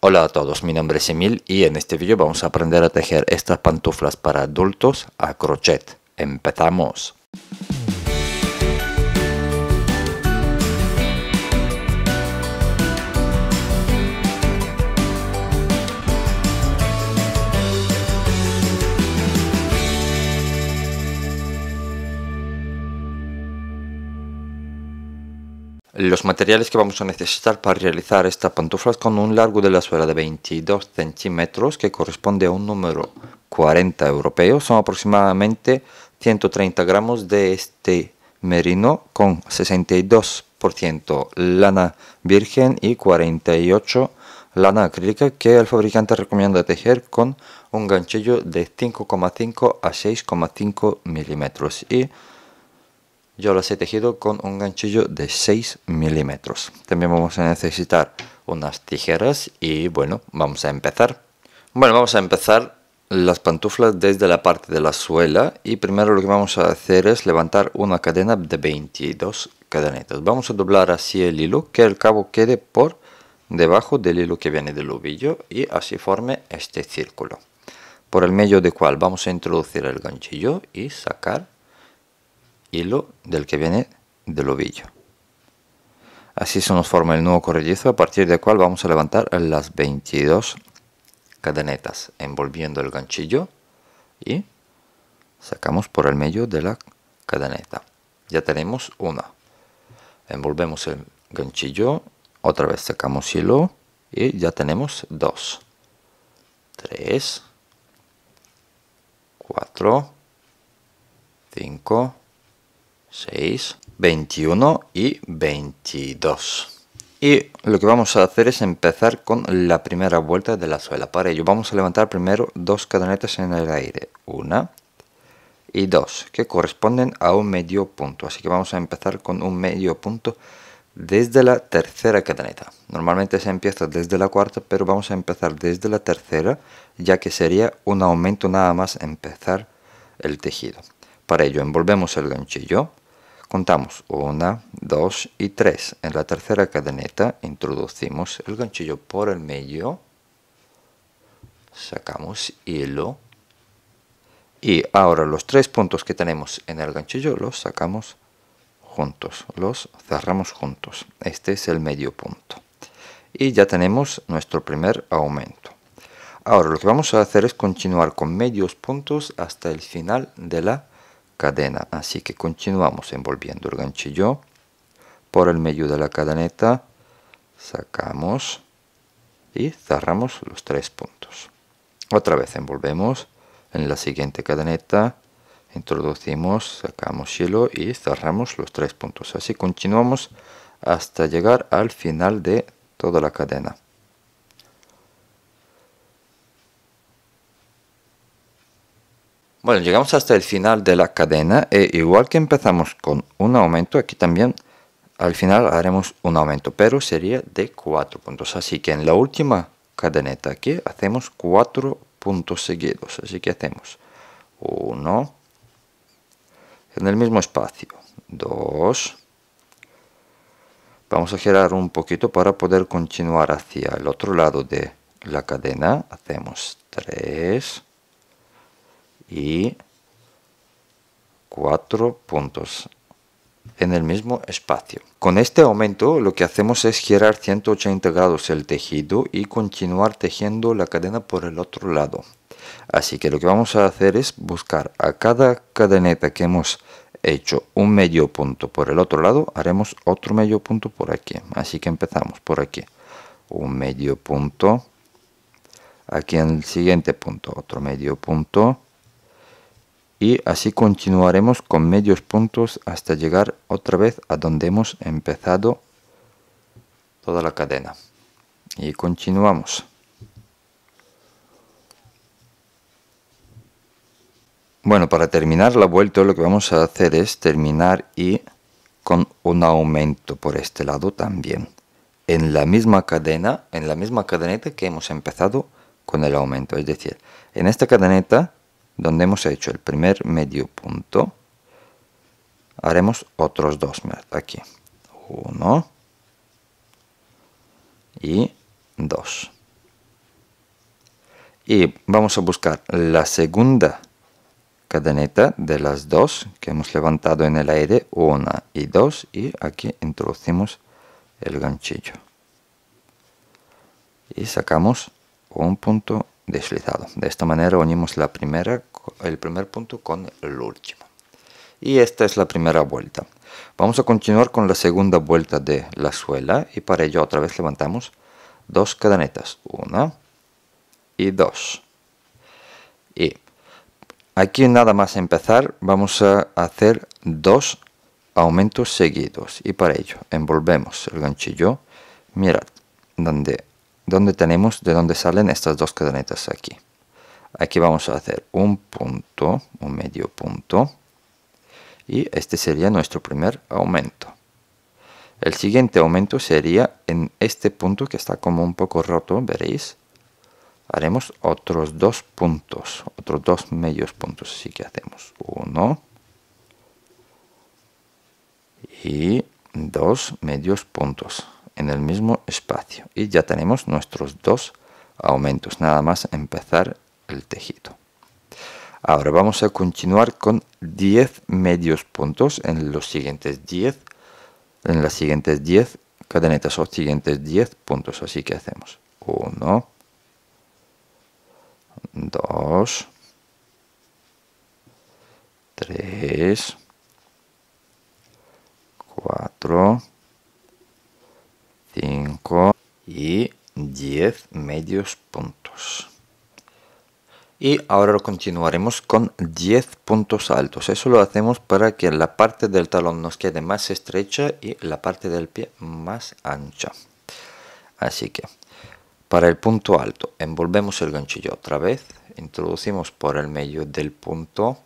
Hola a todos, mi nombre es Emil y en este vídeo vamos a aprender a tejer estas pantuflas para adultos a crochet. ¡Empezamos! Los materiales que vamos a necesitar para realizar estas pantuflas con un largo de la suela de 22 centímetros que corresponde a un número 40 europeo son aproximadamente 130 gramos de este merino con 62% lana virgen y 48 lana acrílica que el fabricante recomienda tejer con un ganchillo de 5,5 a 6,5 milímetros y yo las he tejido con un ganchillo de 6 milímetros también vamos a necesitar unas tijeras y bueno vamos a empezar bueno vamos a empezar las pantuflas desde la parte de la suela y primero lo que vamos a hacer es levantar una cadena de 22 cadenetas vamos a doblar así el hilo que el cabo quede por debajo del hilo que viene del ovillo y así forme este círculo por el medio de cual vamos a introducir el ganchillo y sacar hilo del que viene del ovillo. Así se nos forma el nuevo corredizo a partir del cual vamos a levantar las 22 cadenetas envolviendo el ganchillo y sacamos por el medio de la cadeneta. Ya tenemos una. Envolvemos el ganchillo, otra vez sacamos hilo y ya tenemos dos. Tres. Cuatro. Cinco. 6, 21 y 22. Y lo que vamos a hacer es empezar con la primera vuelta de la suela. Para ello vamos a levantar primero dos cadenetas en el aire. Una y dos, que corresponden a un medio punto. Así que vamos a empezar con un medio punto desde la tercera cadeneta. Normalmente se empieza desde la cuarta, pero vamos a empezar desde la tercera, ya que sería un aumento nada más empezar el tejido. Para ello envolvemos el ganchillo, contamos 1, 2 y 3. En la tercera cadeneta introducimos el ganchillo por el medio, sacamos hilo y ahora los tres puntos que tenemos en el ganchillo los sacamos juntos, los cerramos juntos. Este es el medio punto. Y ya tenemos nuestro primer aumento. Ahora lo que vamos a hacer es continuar con medios puntos hasta el final de la cadena así que continuamos envolviendo el ganchillo por el medio de la cadeneta sacamos y cerramos los tres puntos otra vez envolvemos en la siguiente cadeneta introducimos sacamos hilo y cerramos los tres puntos así continuamos hasta llegar al final de toda la cadena Bueno, llegamos hasta el final de la cadena e igual que empezamos con un aumento, aquí también al final haremos un aumento, pero sería de 4 puntos. Así que en la última cadeneta aquí hacemos cuatro puntos seguidos. Así que hacemos 1 en el mismo espacio, 2. Vamos a girar un poquito para poder continuar hacia el otro lado de la cadena. Hacemos 3 y cuatro puntos en el mismo espacio. Con este aumento lo que hacemos es girar 180 grados el tejido y continuar tejiendo la cadena por el otro lado. Así que lo que vamos a hacer es buscar a cada cadeneta que hemos hecho un medio punto por el otro lado, haremos otro medio punto por aquí. Así que empezamos por aquí. Un medio punto. Aquí en el siguiente punto otro medio punto y así continuaremos con medios puntos hasta llegar otra vez a donde hemos empezado toda la cadena y continuamos bueno para terminar la vuelta lo que vamos a hacer es terminar y con un aumento por este lado también en la misma cadena en la misma cadeneta que hemos empezado con el aumento es decir en esta cadeneta donde hemos hecho el primer medio punto, haremos otros dos. aquí. Uno y dos. Y vamos a buscar la segunda cadeneta de las dos que hemos levantado en el aire, una y dos, y aquí introducimos el ganchillo. Y sacamos un punto deslizado. De esta manera unimos la primera, el primer punto con el último. Y esta es la primera vuelta. Vamos a continuar con la segunda vuelta de la suela y para ello otra vez levantamos dos cadenetas. Una y dos. Y aquí nada más empezar vamos a hacer dos aumentos seguidos y para ello envolvemos el ganchillo. Mirad, donde donde tenemos de dónde salen estas dos cadenetas aquí. Aquí vamos a hacer un punto, un medio punto, y este sería nuestro primer aumento. El siguiente aumento sería en este punto que está como un poco roto, veréis. Haremos otros dos puntos, otros dos medios puntos, así que hacemos uno y dos medios puntos en el mismo espacio y ya tenemos nuestros dos aumentos nada más empezar el tejido ahora vamos a continuar con 10 medios puntos en los siguientes 10 en las siguientes 10 cadenetas o siguientes 10 puntos así que hacemos 1 2 3 4 5 y 10 medios puntos. Y ahora lo continuaremos con 10 puntos altos. Eso lo hacemos para que la parte del talón nos quede más estrecha y la parte del pie más ancha. Así que para el punto alto envolvemos el ganchillo otra vez, introducimos por el medio del punto,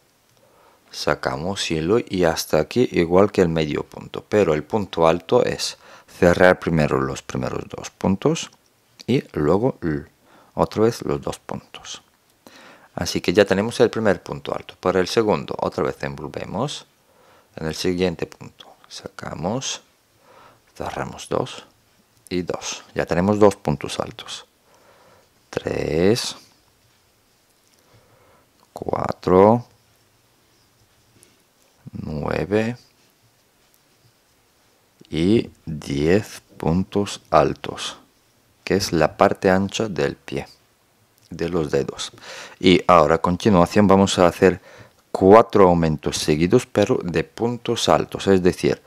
sacamos hilo y hasta aquí igual que el medio punto. Pero el punto alto es cerrar primero los primeros dos puntos y luego otra vez los dos puntos. Así que ya tenemos el primer punto alto. Para el segundo, otra vez envolvemos en el siguiente punto. Sacamos, cerramos dos y dos. Ya tenemos dos puntos altos. Tres. Cuatro. Nueve y 10 puntos altos, que es la parte ancha del pie, de los dedos. Y ahora a continuación vamos a hacer cuatro aumentos seguidos, pero de puntos altos, es decir,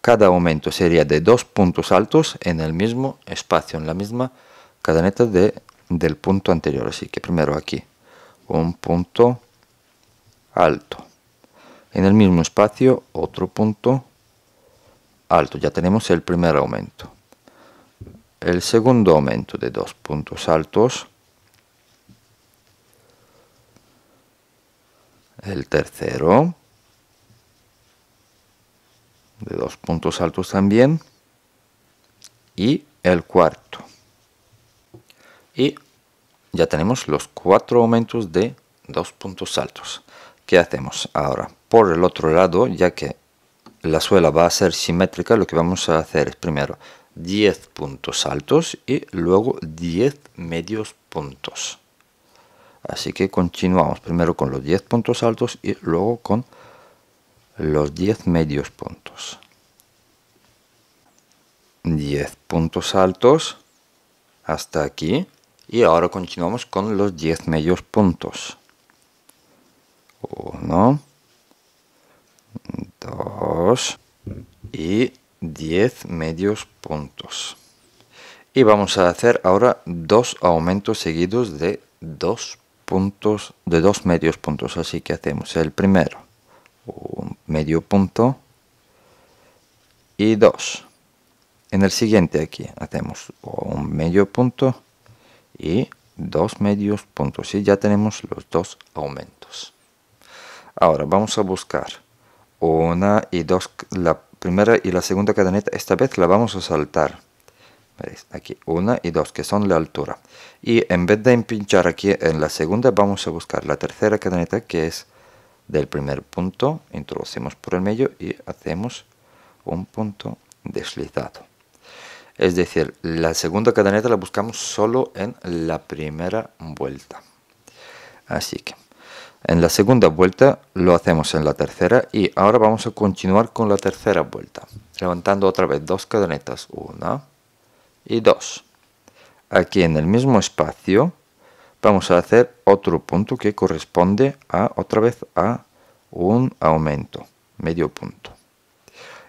cada aumento sería de dos puntos altos en el mismo espacio, en la misma cadeneta de, del punto anterior. Así que primero aquí, un punto alto. En el mismo espacio, otro punto alto, ya tenemos el primer aumento. El segundo aumento de dos puntos altos. El tercero de dos puntos altos también. Y el cuarto. Y ya tenemos los cuatro aumentos de dos puntos altos. ¿Qué hacemos ahora? Por el otro lado, ya que la suela va a ser simétrica, lo que vamos a hacer es primero 10 puntos altos y luego 10 medios puntos. Así que continuamos primero con los 10 puntos altos y luego con los 10 medios puntos. 10 puntos altos hasta aquí y ahora continuamos con los 10 medios puntos. 1, 2 y 10 medios puntos. Y vamos a hacer ahora dos aumentos seguidos de dos puntos, de dos medios puntos. Así que hacemos el primero, un medio punto y 2. En el siguiente aquí hacemos un medio punto y dos medios puntos. Y ya tenemos los dos aumentos. Ahora vamos a buscar una y dos, la primera y la segunda cadeneta, esta vez la vamos a saltar. Aquí una y dos, que son la altura. Y en vez de pinchar aquí en la segunda, vamos a buscar la tercera cadeneta, que es del primer punto. Introducimos por el medio y hacemos un punto deslizado. Es decir, la segunda cadeneta la buscamos solo en la primera vuelta. Así que en la segunda vuelta lo hacemos en la tercera y ahora vamos a continuar con la tercera vuelta, levantando otra vez dos cadenetas, una y dos. Aquí en el mismo espacio vamos a hacer otro punto que corresponde a otra vez a un aumento, medio punto.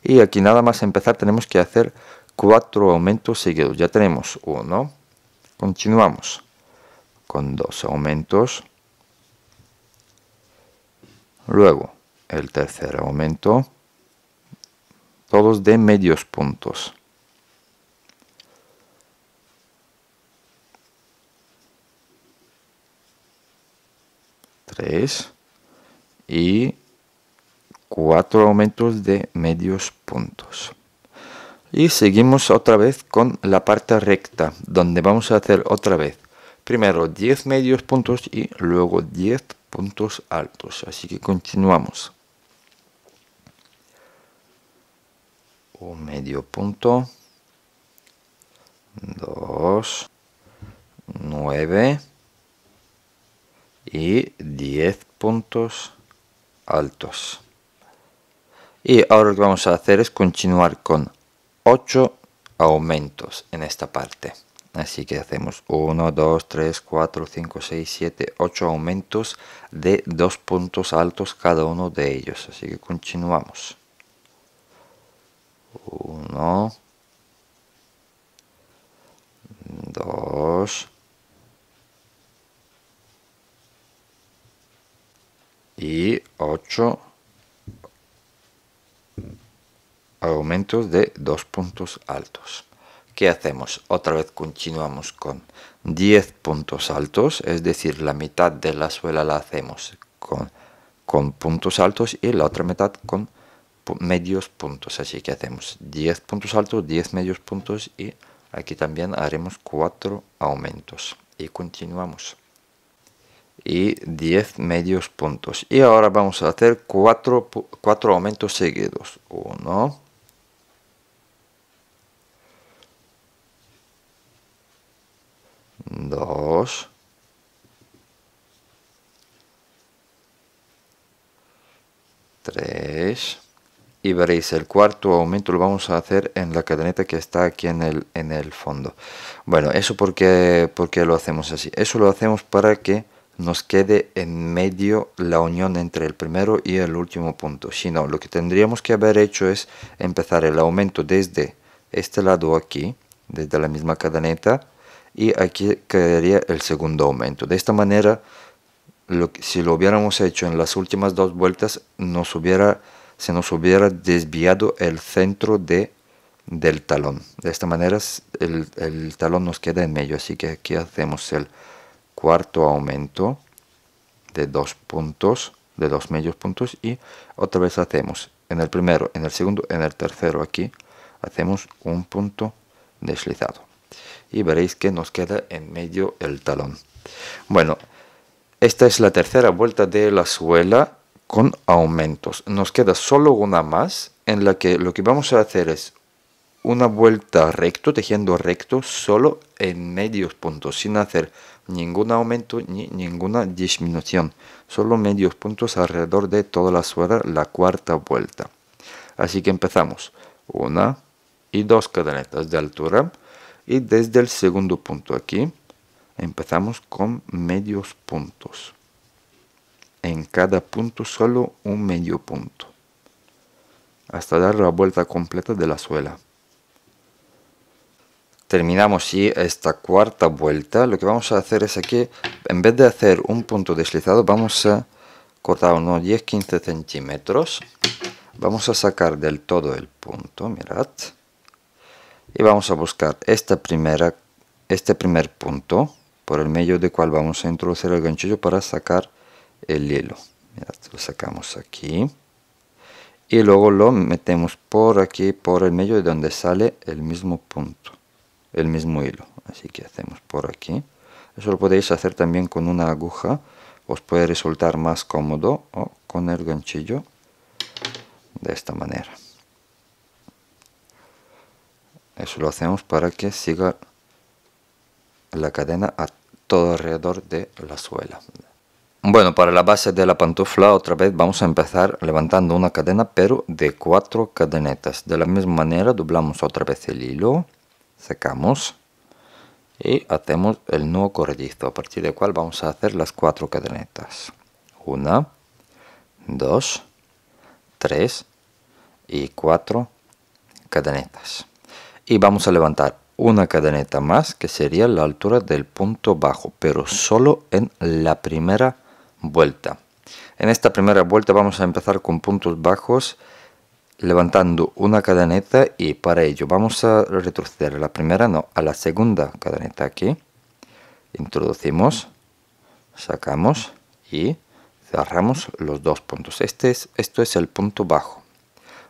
Y aquí nada más empezar tenemos que hacer cuatro aumentos seguidos. Ya tenemos uno. Continuamos con dos aumentos Luego, el tercer aumento, todos de medios puntos. Tres y cuatro aumentos de medios puntos. Y seguimos otra vez con la parte recta, donde vamos a hacer otra vez primero 10 medios puntos y luego 10 puntos altos. Así que continuamos. Un medio punto. dos, nueve y diez puntos altos. Y ahora lo que vamos a hacer es continuar con ocho aumentos en esta parte. Así que hacemos 1, 2, 3, 4, 5, 6, 7, 8 aumentos de 2 puntos altos cada uno de ellos. Así que continuamos. 1, 2 y 8 aumentos de 2 puntos altos. ¿Qué hacemos? Otra vez continuamos con 10 puntos altos, es decir, la mitad de la suela la hacemos con, con puntos altos y la otra mitad con medios puntos. Así que hacemos 10 puntos altos, 10 medios puntos y aquí también haremos 4 aumentos. Y continuamos. Y 10 medios puntos. Y ahora vamos a hacer 4 aumentos seguidos. 1, 2, 3 y veréis el cuarto aumento lo vamos a hacer en la cadeneta que está aquí en el, en el fondo bueno eso porque porque lo hacemos así eso lo hacemos para que nos quede en medio la unión entre el primero y el último punto si no lo que tendríamos que haber hecho es empezar el aumento desde este lado aquí desde la misma cadeneta y aquí quedaría el segundo aumento. De esta manera, si lo hubiéramos hecho en las últimas dos vueltas, nos hubiera, se nos hubiera desviado el centro de, del talón. De esta manera, el, el talón nos queda en medio, así que aquí hacemos el cuarto aumento de dos puntos, de dos medios puntos y otra vez hacemos en el primero, en el segundo, en el tercero aquí, hacemos un punto deslizado y veréis que nos queda en medio el talón. Bueno, esta es la tercera vuelta de la suela con aumentos. Nos queda solo una más en la que lo que vamos a hacer es una vuelta recto, tejiendo recto, solo en medios puntos, sin hacer ningún aumento ni ninguna disminución. Solo medios puntos alrededor de toda la suela, la cuarta vuelta. Así que empezamos. Una y dos cadenetas de altura y desde el segundo punto aquí empezamos con medios puntos en cada punto solo un medio punto hasta dar la vuelta completa de la suela terminamos y esta cuarta vuelta lo que vamos a hacer es aquí en vez de hacer un punto deslizado vamos a cortar unos 10-15 centímetros vamos a sacar del todo el punto mirad y vamos a buscar esta primera, este primer punto por el medio del cual vamos a introducir el ganchillo para sacar el hilo. lo sacamos aquí y luego lo metemos por aquí, por el medio de donde sale el mismo punto, el mismo hilo. Así que hacemos por aquí. Eso lo podéis hacer también con una aguja, os puede resultar más cómodo o con el ganchillo de esta manera. Eso lo hacemos para que siga la cadena a todo alrededor de la suela. Bueno, para la base de la pantufla otra vez vamos a empezar levantando una cadena, pero de cuatro cadenetas. De la misma manera doblamos otra vez el hilo, secamos y hacemos el nuevo corredizo, a partir del cual vamos a hacer las cuatro cadenetas. Una, dos, tres y cuatro cadenetas y vamos a levantar una cadeneta más que sería la altura del punto bajo pero solo en la primera vuelta en esta primera vuelta vamos a empezar con puntos bajos levantando una cadeneta y para ello vamos a retroceder a la primera no a la segunda cadeneta aquí introducimos sacamos y cerramos los dos puntos este es, esto es el punto bajo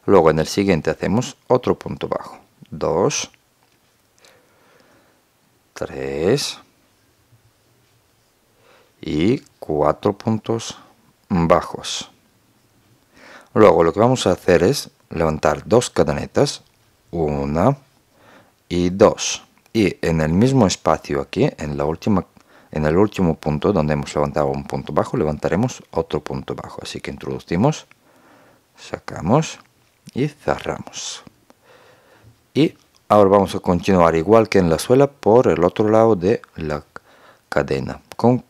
luego en el siguiente hacemos otro punto bajo 2, 3 y 4 puntos bajos. Luego lo que vamos a hacer es levantar dos cadenetas, una y dos. Y en el mismo espacio aquí, en, la última, en el último punto donde hemos levantado un punto bajo, levantaremos otro punto bajo. Así que introducimos, sacamos y cerramos y ahora vamos a continuar igual que en la suela por el otro lado de la cadena con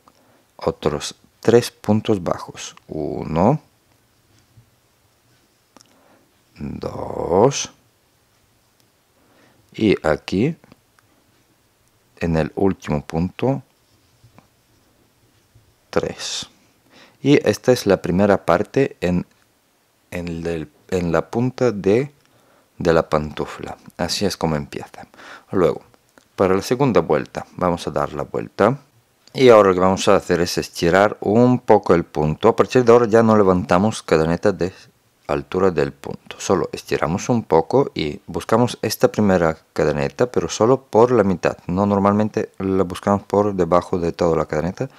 otros tres puntos bajos Uno Dos y aquí en el último punto Tres y esta es la primera parte en, en la punta de de la pantufla. Así es como empieza. Luego, para la segunda vuelta, vamos a dar la vuelta. Y ahora lo que vamos a hacer es estirar un poco el punto. A partir de ahora ya no levantamos cadeneta de altura del punto. Solo estiramos un poco y buscamos esta primera cadeneta, pero solo por la mitad. No normalmente la buscamos por debajo de toda la cadeneta.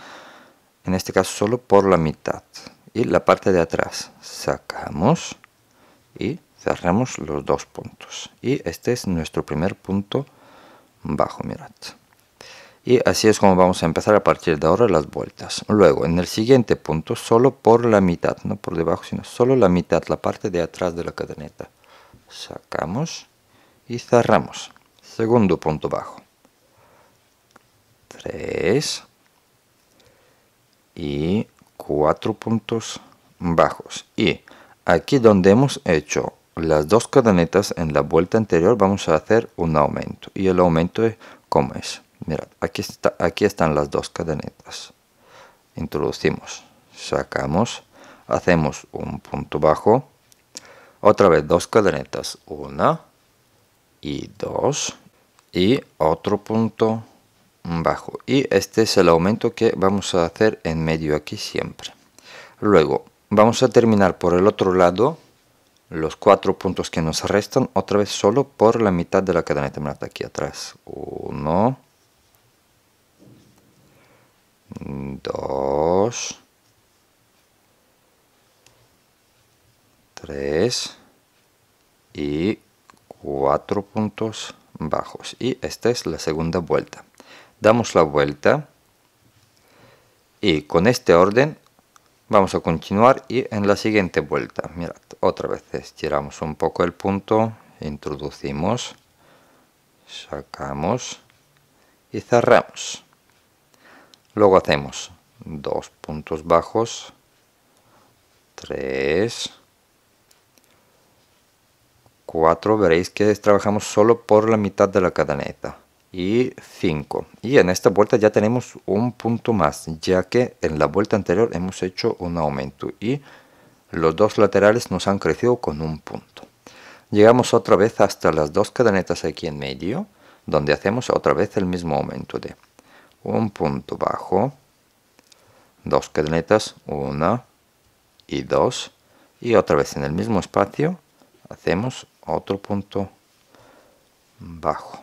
En este caso solo por la mitad. Y la parte de atrás. Sacamos y cerramos los dos puntos y este es nuestro primer punto bajo mirad y así es como vamos a empezar a partir de ahora las vueltas luego en el siguiente punto solo por la mitad no por debajo sino solo la mitad la parte de atrás de la cadeneta sacamos y cerramos segundo punto bajo 3 y cuatro puntos bajos y Aquí donde hemos hecho las dos cadenetas en la vuelta anterior vamos a hacer un aumento. Y el aumento es como es. Mirad, aquí, está, aquí están las dos cadenetas. Introducimos, sacamos, hacemos un punto bajo. Otra vez dos cadenetas. Una y dos. Y otro punto bajo. Y este es el aumento que vamos a hacer en medio aquí siempre. Luego Vamos a terminar por el otro lado los cuatro puntos que nos restan otra vez solo por la mitad de la cadena terminada aquí atrás. 1, dos, tres y cuatro puntos bajos. Y esta es la segunda vuelta. Damos la vuelta y con este orden Vamos a continuar y en la siguiente vuelta, mirad, otra vez estiramos un poco el punto, introducimos, sacamos y cerramos. Luego hacemos dos puntos bajos, tres, cuatro, veréis que trabajamos solo por la mitad de la cadeneta y 5 y en esta vuelta ya tenemos un punto más ya que en la vuelta anterior hemos hecho un aumento y los dos laterales nos han crecido con un punto llegamos otra vez hasta las dos cadenetas aquí en medio donde hacemos otra vez el mismo aumento de un punto bajo dos cadenetas una y dos y otra vez en el mismo espacio hacemos otro punto bajo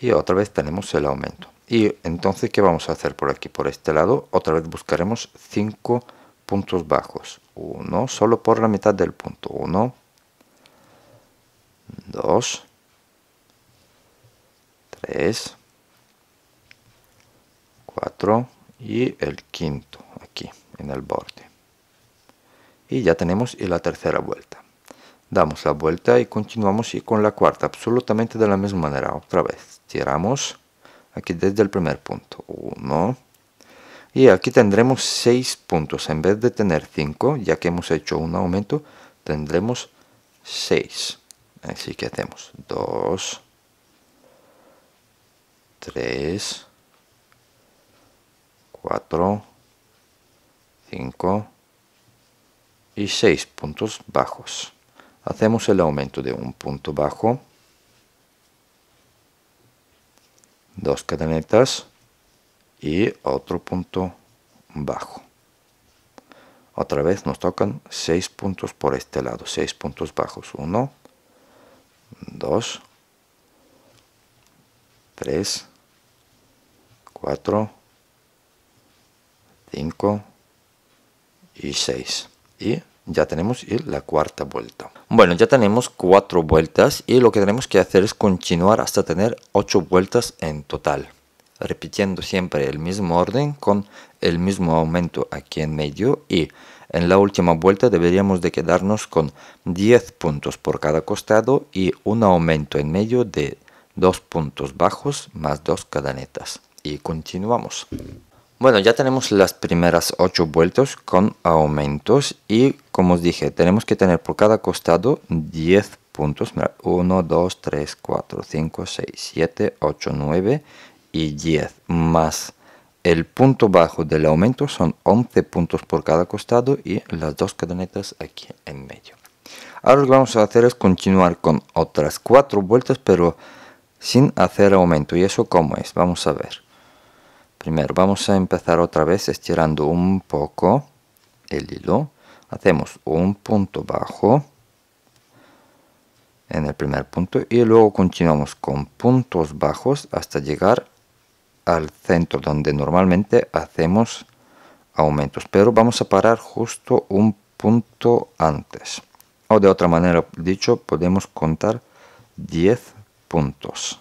y otra vez tenemos el aumento. Y entonces, ¿qué vamos a hacer por aquí? Por este lado, otra vez buscaremos cinco puntos bajos. Uno, solo por la mitad del punto. Uno, dos, tres, cuatro, y el quinto aquí en el borde. Y ya tenemos la tercera vuelta. Damos la vuelta y continuamos y con la cuarta absolutamente de la misma manera. Otra vez, tiramos aquí desde el primer punto. 1. Y aquí tendremos seis puntos. En vez de tener 5, ya que hemos hecho un aumento, tendremos 6. Así que hacemos 2, 3, 4, 5 y 6 puntos bajos hacemos el aumento de un punto bajo dos cadenetas y otro punto bajo otra vez nos tocan 6 puntos por este lado 6 puntos bajos 1 2 3 4 5 y 6 y ya tenemos la cuarta vuelta. Bueno, ya tenemos cuatro vueltas y lo que tenemos que hacer es continuar hasta tener ocho vueltas en total, repitiendo siempre el mismo orden con el mismo aumento aquí en medio y en la última vuelta deberíamos de quedarnos con diez puntos por cada costado y un aumento en medio de dos puntos bajos más dos cadenetas. Y continuamos. Bueno, ya tenemos las primeras 8 vueltas con aumentos y como os dije, tenemos que tener por cada costado 10 puntos. 1, 2, 3, 4, 5, 6, 7, 8, 9 y 10. Más el punto bajo del aumento son 11 puntos por cada costado y las dos cadenetas aquí en medio. Ahora lo que vamos a hacer es continuar con otras 4 vueltas pero sin hacer aumento. ¿Y eso cómo es? Vamos a ver. Primero vamos a empezar otra vez estirando un poco el hilo. Hacemos un punto bajo en el primer punto y luego continuamos con puntos bajos hasta llegar al centro donde normalmente hacemos aumentos pero vamos a parar justo un punto antes o de otra manera dicho podemos contar 10 puntos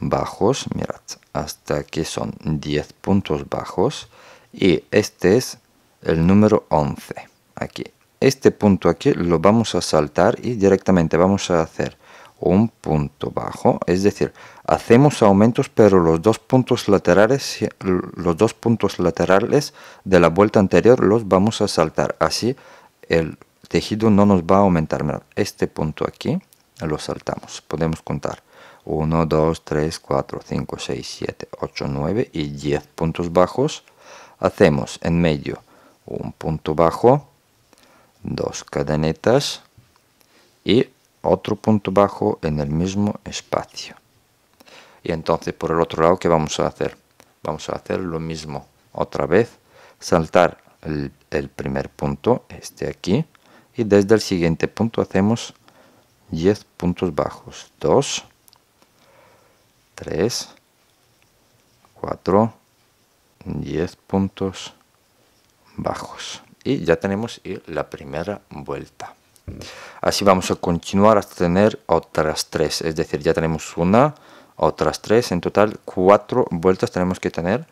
bajos, mirad, hasta que son 10 puntos bajos y este es el número 11, aquí. Este punto aquí lo vamos a saltar y directamente vamos a hacer un punto bajo, es decir, hacemos aumentos pero los dos puntos laterales, los dos puntos laterales de la vuelta anterior los vamos a saltar, así el tejido no nos va a aumentar. este punto aquí lo saltamos, podemos contar 1, 2, 3, 4, 5, 6, 7, 8, 9 y 10 puntos bajos. Hacemos en medio un punto bajo, dos cadenetas y otro punto bajo en el mismo espacio. Y entonces por el otro lado, ¿qué vamos a hacer? Vamos a hacer lo mismo otra vez, saltar el, el primer punto, este aquí, y desde el siguiente punto hacemos 10 puntos bajos, 2, 3, 4, 10 puntos bajos. Y ya tenemos la primera vuelta. Así vamos a continuar hasta tener otras tres. Es decir, ya tenemos una, otras tres. En total, cuatro vueltas tenemos que tener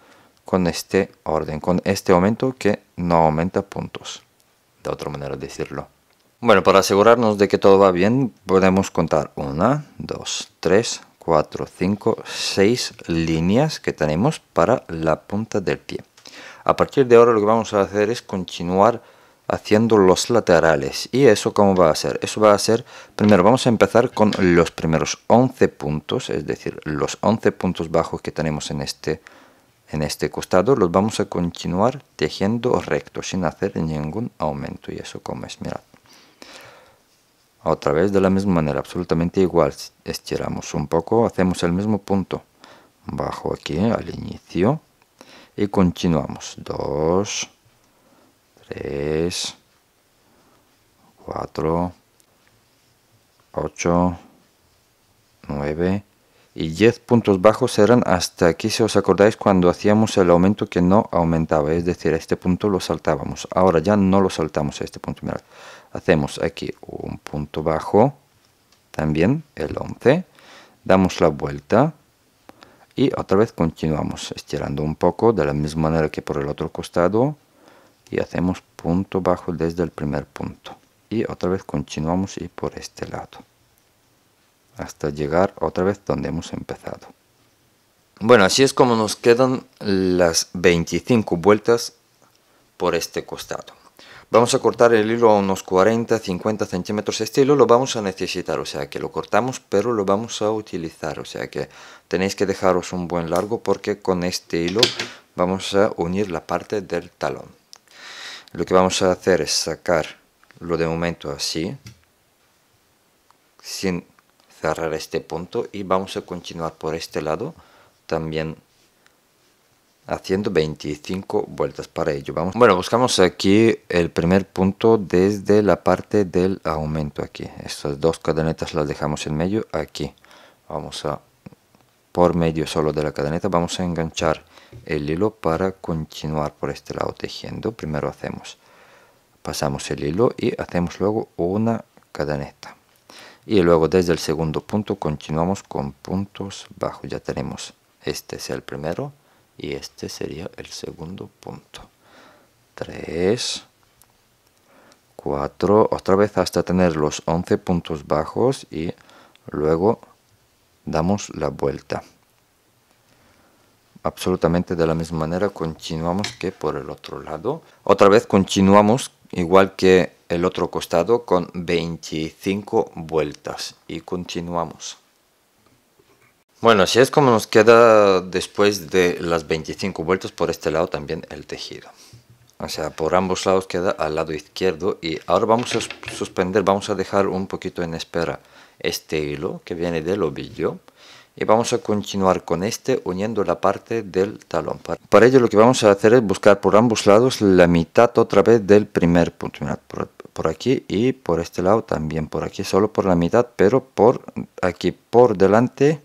con este orden, con este aumento que no aumenta puntos. De otra manera de decirlo. Bueno, para asegurarnos de que todo va bien, podemos contar 1, 2, 3, 4, 5, 6 líneas que tenemos para la punta del pie. A partir de ahora lo que vamos a hacer es continuar haciendo los laterales. ¿Y eso cómo va a ser? Eso va a ser, primero vamos a empezar con los primeros 11 puntos, es decir, los 11 puntos bajos que tenemos en este, en este costado, los vamos a continuar tejiendo recto, sin hacer ningún aumento. ¿Y eso cómo es? Mirad. Otra vez de la misma manera, absolutamente igual. Estiramos un poco, hacemos el mismo punto. Bajo aquí al inicio y continuamos. 2, 3, 4, 8, 9 y 10 puntos bajos eran hasta aquí si os acordáis cuando hacíamos el aumento que no aumentaba, es decir, a este punto lo saltábamos. Ahora ya no lo saltamos a este punto, mirad hacemos aquí un punto bajo también el 11 damos la vuelta y otra vez continuamos estirando un poco de la misma manera que por el otro costado y hacemos punto bajo desde el primer punto y otra vez continuamos y por este lado hasta llegar otra vez donde hemos empezado bueno así es como nos quedan las 25 vueltas por este costado Vamos a cortar el hilo a unos 40-50 centímetros. Este hilo lo vamos a necesitar, o sea que lo cortamos, pero lo vamos a utilizar. O sea que tenéis que dejaros un buen largo porque con este hilo vamos a unir la parte del talón. Lo que vamos a hacer es sacarlo de momento así, sin cerrar este punto y vamos a continuar por este lado también haciendo 25 vueltas para ello. Vamos. Bueno, buscamos aquí el primer punto desde la parte del aumento aquí. Estas dos cadenetas las dejamos en medio aquí. Vamos a, por medio solo de la cadeneta, vamos a enganchar el hilo para continuar por este lado tejiendo. Primero hacemos, pasamos el hilo y hacemos luego una cadeneta. Y luego desde el segundo punto continuamos con puntos bajos. Ya tenemos, este es el primero y este sería el segundo punto 3 4 otra vez hasta tener los 11 puntos bajos y luego damos la vuelta absolutamente de la misma manera continuamos que por el otro lado otra vez continuamos igual que el otro costado con 25 vueltas y continuamos bueno, así es como nos queda después de las 25 vueltas por este lado también el tejido. O sea, por ambos lados queda al lado izquierdo y ahora vamos a suspender, vamos a dejar un poquito en espera este hilo que viene del ovillo y vamos a continuar con este uniendo la parte del talón. Para ello lo que vamos a hacer es buscar por ambos lados la mitad otra vez del primer punto. por aquí y por este lado también, por aquí solo por la mitad, pero por aquí por delante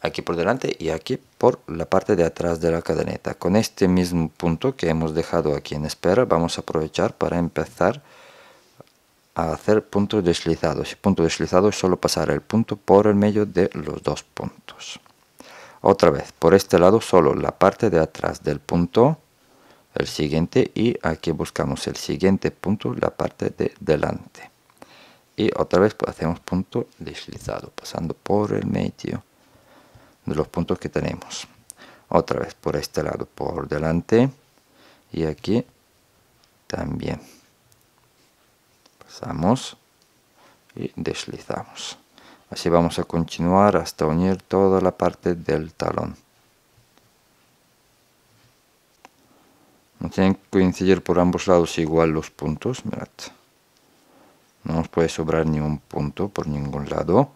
aquí por delante y aquí por la parte de atrás de la cadeneta. Con este mismo punto que hemos dejado aquí en espera, vamos a aprovechar para empezar a hacer puntos deslizados. Y punto deslizado es solo pasar el punto por el medio de los dos puntos. Otra vez, por este lado solo la parte de atrás del punto, el siguiente, y aquí buscamos el siguiente punto, la parte de delante. Y otra vez pues, hacemos punto deslizado, pasando por el medio de los puntos que tenemos otra vez por este lado por delante y aquí también pasamos y deslizamos así vamos a continuar hasta unir toda la parte del talón no tienen que coincidir por ambos lados igual los puntos no nos puede sobrar ni un punto por ningún lado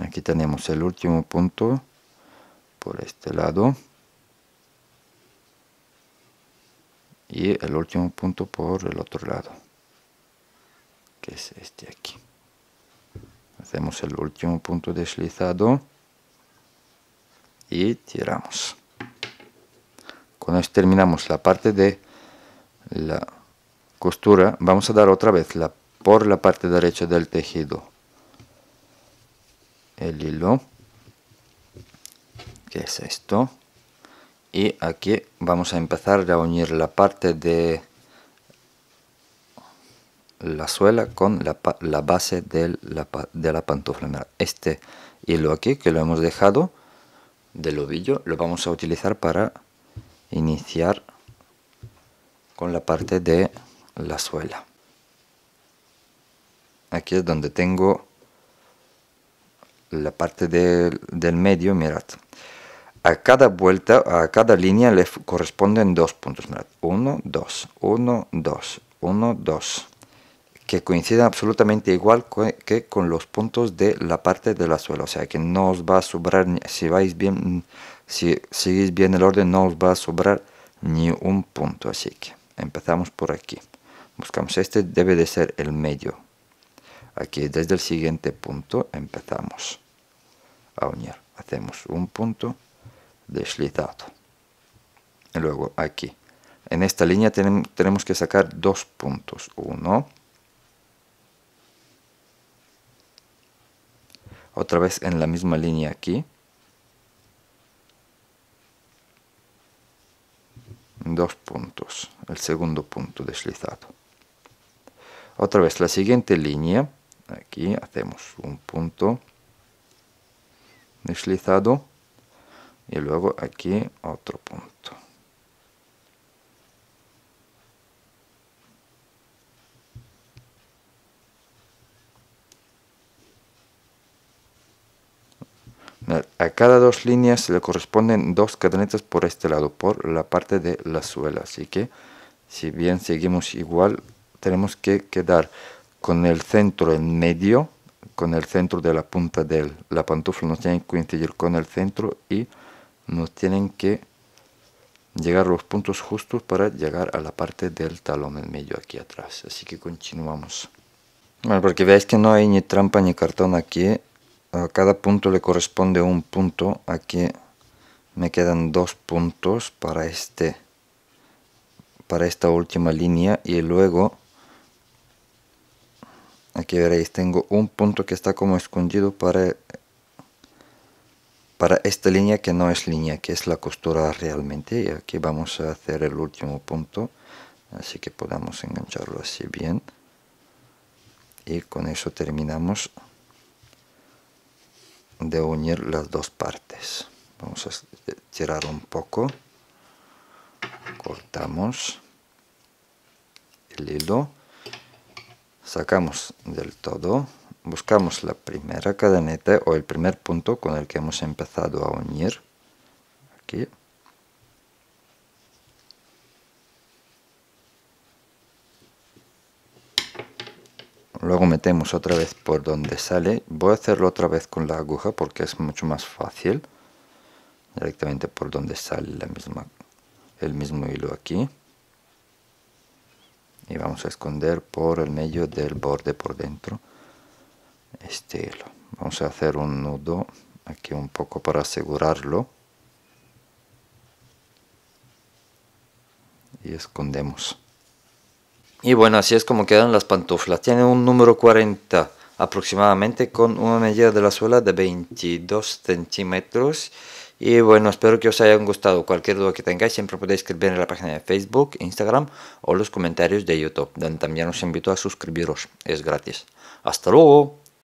aquí tenemos el último punto por este lado y el último punto por el otro lado que es este aquí hacemos el último punto deslizado y tiramos con esto terminamos la parte de la costura vamos a dar otra vez la por la parte derecha del tejido el hilo que es esto y aquí vamos a empezar a unir la parte de la suela con la, base de la, pantufla este hilo aquí que lo hemos dejado del ovillo lo vamos a utilizar para iniciar con la parte de la suela aquí es donde tengo la parte del medio, mirad. A cada vuelta, a cada línea le corresponden dos puntos, mirad. uno, dos, uno, dos, uno, dos, Que coinciden absolutamente igual que con los puntos de la parte de la suela. O sea que no os va a sobrar, si vais bien, si seguís bien el orden, no os va a sobrar ni un punto. Así que empezamos por aquí. Buscamos este, debe de ser el medio. Aquí desde el siguiente punto empezamos a unir. Hacemos un punto deslizado. Y luego aquí. En esta línea tenemos que sacar dos puntos. Uno. Otra vez en la misma línea aquí. Dos puntos. El segundo punto deslizado. Otra vez la siguiente línea. Aquí hacemos un punto deslizado y luego aquí otro punto A cada dos líneas le corresponden dos cadenetas por este lado, por la parte de la suela. Así que, si bien seguimos igual, tenemos que quedar con el centro en medio con el centro de la punta de la pantufla, nos tienen que coincidir con el centro y nos tienen que llegar los puntos justos para llegar a la parte del talón en medio aquí atrás. Así que continuamos. porque veáis que no hay ni trampa ni cartón aquí. A cada punto le corresponde un punto. Aquí me quedan dos puntos para este para esta última línea y luego aquí veréis tengo un punto que está como escondido para para esta línea que no es línea que es la costura realmente y aquí vamos a hacer el último punto así que podamos engancharlo así bien y con eso terminamos de unir las dos partes vamos a tirar un poco cortamos el hilo sacamos del todo, buscamos la primera cadeneta o el primer punto con el que hemos empezado a unir. Aquí. Luego metemos otra vez por donde sale. Voy a hacerlo otra vez con la aguja porque es mucho más fácil. Directamente por donde sale la misma, el mismo hilo aquí y vamos a esconder por el medio del borde por dentro este vamos a hacer un nudo aquí un poco para asegurarlo y escondemos y bueno así es como quedan las pantuflas tiene un número 40 aproximadamente con una medida de la suela de 22 centímetros y bueno, espero que os hayan gustado. Cualquier duda que tengáis siempre podéis escribir en la página de Facebook, Instagram o los comentarios de YouTube, donde también os invito a suscribiros. Es gratis. Hasta luego.